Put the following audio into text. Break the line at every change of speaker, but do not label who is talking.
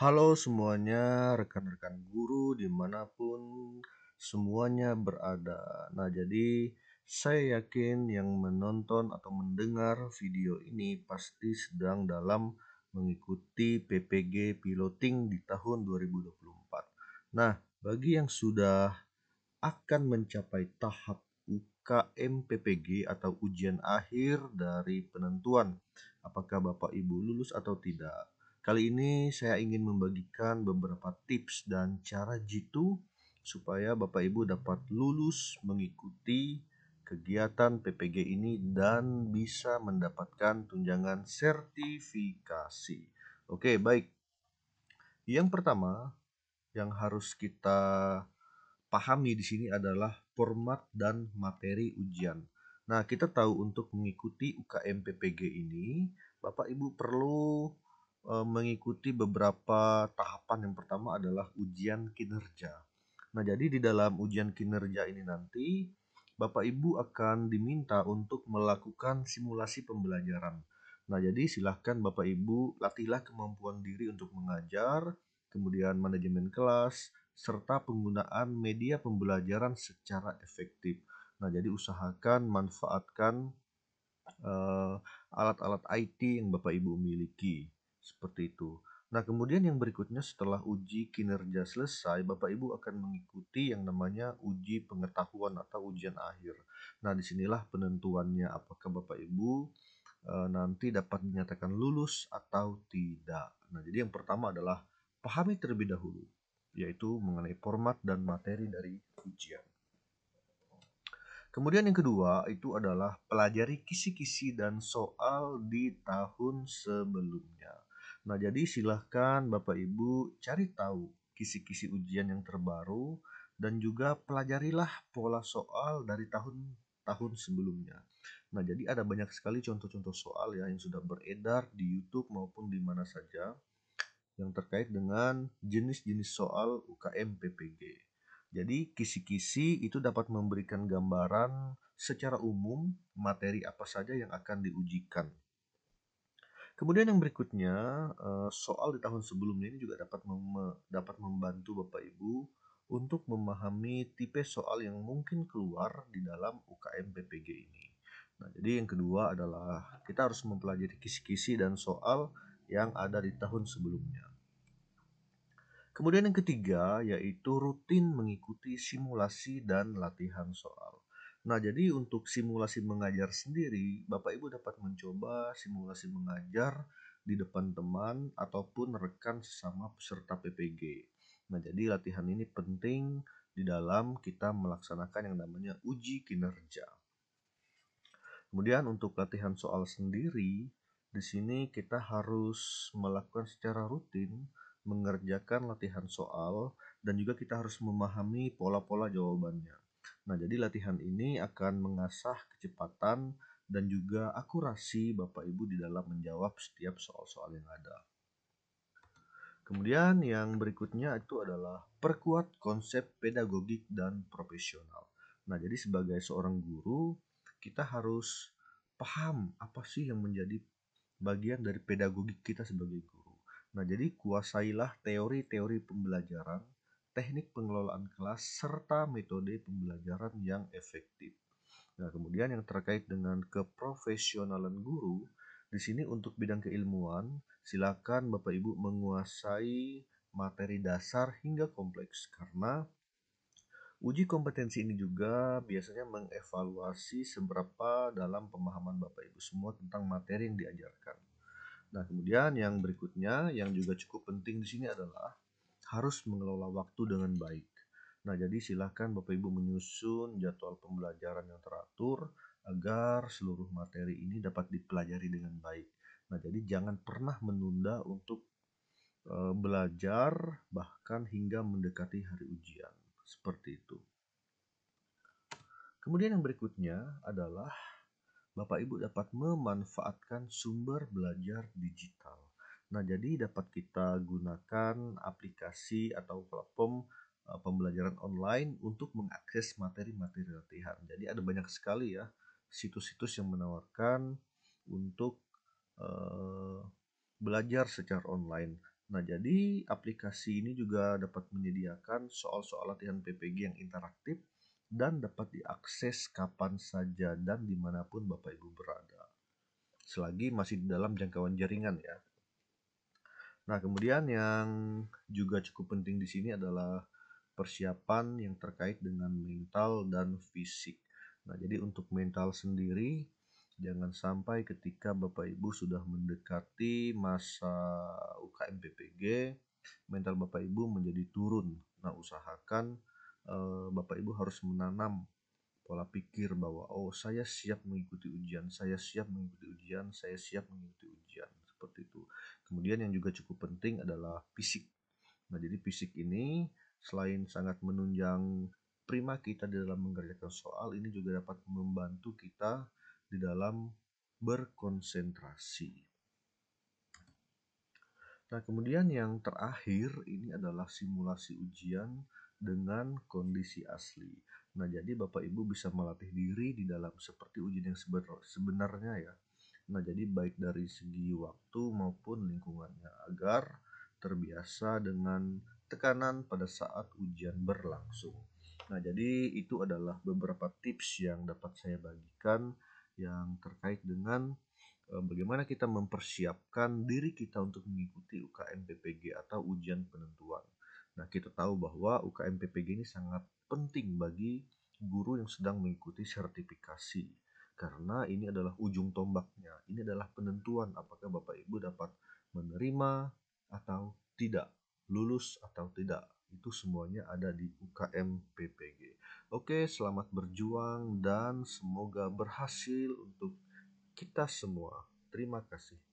Halo semuanya, rekan-rekan guru dimanapun semuanya berada. Nah, jadi saya yakin yang menonton atau mendengar video ini pasti sedang dalam mengikuti PPG Piloting di tahun 2024. Nah, bagi yang sudah akan mencapai tahap UKM PPG atau ujian akhir dari penentuan apakah Bapak Ibu lulus atau tidak Kali ini saya ingin membagikan beberapa tips dan cara jitu supaya Bapak Ibu dapat lulus mengikuti kegiatan PPG ini dan bisa mendapatkan tunjangan sertifikasi. Oke, baik. Yang pertama yang harus kita pahami di sini adalah format dan materi ujian. Nah, kita tahu untuk mengikuti UKM PPG ini, Bapak Ibu perlu Eh, mengikuti beberapa tahapan. Yang pertama adalah ujian kinerja. Nah, jadi di dalam ujian kinerja ini nanti, Bapak Ibu akan diminta untuk melakukan simulasi pembelajaran. Nah, jadi silahkan Bapak Ibu latihlah kemampuan diri untuk mengajar, kemudian manajemen kelas, serta penggunaan media pembelajaran secara efektif. Nah, jadi usahakan manfaatkan, alat eh, alat-alat IT yang Bapak Ibu miliki. Seperti itu. Nah, kemudian yang berikutnya setelah uji kinerja selesai, Bapak Ibu akan mengikuti yang namanya uji pengetahuan atau ujian akhir. Nah, disinilah penentuannya apakah Bapak Ibu e, nanti dapat dinyatakan lulus atau tidak. Nah, jadi yang pertama adalah pahami terlebih dahulu, yaitu mengenai format dan materi dari ujian. Kemudian yang kedua itu adalah pelajari kisi-kisi dan soal di tahun sebelumnya. Nah, jadi silahkan Bapak Ibu cari tahu kisi-kisi ujian yang terbaru dan juga pelajarilah pola soal dari tahun-tahun sebelumnya. Nah, jadi ada banyak sekali contoh-contoh soal ya yang sudah beredar di YouTube maupun di mana saja yang terkait dengan jenis-jenis soal UKM PPG. Jadi, kisi-kisi itu dapat memberikan gambaran secara umum materi apa saja yang akan diujikan Kemudian yang berikutnya, eh, soal di tahun sebelumnya ini juga dapat mem dapat membantu Bapak Ibu untuk memahami tipe soal yang mungkin keluar di dalam UKM PPG ini. Nah, jadi yang kedua adalah kita harus mempelajari kisi-kisi dan soal yang ada di tahun sebelumnya. Kemudian yang ketiga yaitu rutin mengikuti simulasi dan latihan soal. Nah, jadi untuk simulasi mengajar sendiri, Bapak Ibu dapat mencoba simulasi mengajar di depan teman ataupun rekan sesama peserta PPG. Nah, jadi latihan ini penting di dalam kita melaksanakan yang namanya uji kinerja. Kemudian untuk latihan soal sendiri, di sini kita harus melakukan secara rutin mengerjakan latihan soal dan juga kita harus memahami pola-pola jawabannya. Nah, jadi latihan ini akan mengasah kecepatan dan juga akurasi Bapak Ibu di dalam menjawab setiap soal-soal yang ada. Kemudian yang berikutnya itu adalah perkuat konsep pedagogik dan profesional. Nah, jadi sebagai seorang guru, kita harus paham apa sih yang menjadi bagian dari pedagogik kita sebagai guru. Nah, jadi kuasailah teori-teori pembelajaran teknik pengelolaan kelas, serta metode pembelajaran yang efektif. Nah, kemudian yang terkait dengan keprofesionalan guru, di sini untuk bidang keilmuan, silakan Bapak Ibu menguasai materi dasar hingga kompleks karena Uji kompetensi ini juga biasanya mengevaluasi seberapa dalam pemahaman Bapak Ibu semua tentang materi yang diajarkan. Nah, kemudian yang berikutnya yang juga cukup penting di sini adalah harus mengelola waktu dengan baik. Nah, jadi silahkan Bapak Ibu menyusun jadwal pembelajaran yang teratur agar seluruh materi ini dapat dipelajari dengan baik. Nah, jadi jangan pernah menunda untuk e, belajar bahkan hingga mendekati hari ujian. Seperti itu. Kemudian yang berikutnya adalah Bapak Ibu dapat memanfaatkan sumber belajar digital. Nah, jadi dapat kita gunakan aplikasi atau platform eh, pembelajaran online untuk mengakses materi-materi latihan. Jadi ada banyak sekali ya situs-situs yang menawarkan untuk eh, belajar secara online. Nah, jadi aplikasi ini juga dapat menyediakan soal-soal latihan PPG yang interaktif dan dapat diakses kapan saja dan dimanapun Bapak Ibu berada. Selagi masih dalam jangkauan jaringan ya. Nah, kemudian yang juga cukup penting di sini adalah persiapan yang terkait dengan mental dan fisik. Nah, jadi untuk mental sendiri jangan sampai ketika Bapak Ibu sudah mendekati masa UKM mental Bapak Ibu menjadi turun. Nah, usahakan eh, Bapak Ibu harus menanam pola pikir bahwa oh, saya siap mengikuti ujian, saya siap mengikuti ujian, saya siap mengikuti ujian seperti itu. Kemudian yang juga cukup penting adalah fisik. Nah, jadi fisik ini selain sangat menunjang prima kita di dalam mengerjakan soal, ini juga dapat membantu kita di dalam berkonsentrasi. Nah, kemudian yang terakhir ini adalah simulasi ujian dengan kondisi asli. Nah, jadi Bapak Ibu bisa melatih diri di dalam seperti ujian yang sebenarnya ya. Nah, jadi baik dari segi waktu maupun lingkungannya agar terbiasa dengan tekanan pada saat ujian berlangsung. Nah, jadi itu adalah beberapa tips yang dapat saya bagikan yang terkait dengan eh, bagaimana kita mempersiapkan diri kita untuk mengikuti UKM PPG atau ujian penentuan. Nah, kita tahu bahwa UKM PPG ini sangat penting bagi guru yang sedang mengikuti sertifikasi karena ini adalah ujung tombaknya. Ini adalah penentuan apakah Bapak Ibu dapat menerima atau tidak, lulus atau tidak. Itu semuanya ada di UKM PPG. Oke, selamat berjuang dan semoga berhasil untuk kita semua. Terima kasih.